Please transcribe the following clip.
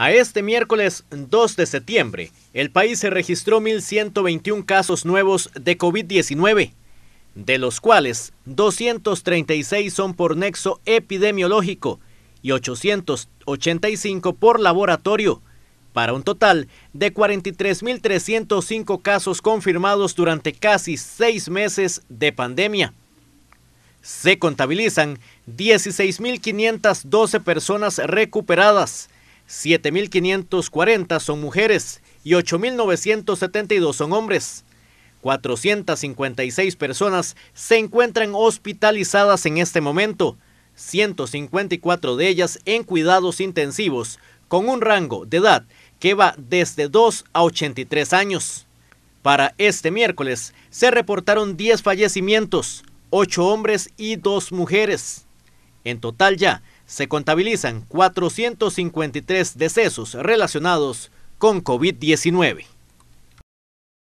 A este miércoles 2 de septiembre, el país se registró 1.121 casos nuevos de COVID-19, de los cuales 236 son por nexo epidemiológico y 885 por laboratorio, para un total de 43.305 casos confirmados durante casi seis meses de pandemia. Se contabilizan 16.512 personas recuperadas, 7.540 son mujeres y 8.972 son hombres. 456 personas se encuentran hospitalizadas en este momento, 154 de ellas en cuidados intensivos, con un rango de edad que va desde 2 a 83 años. Para este miércoles se reportaron 10 fallecimientos, 8 hombres y 2 mujeres. En total ya se contabilizan 453 decesos relacionados con COVID-19.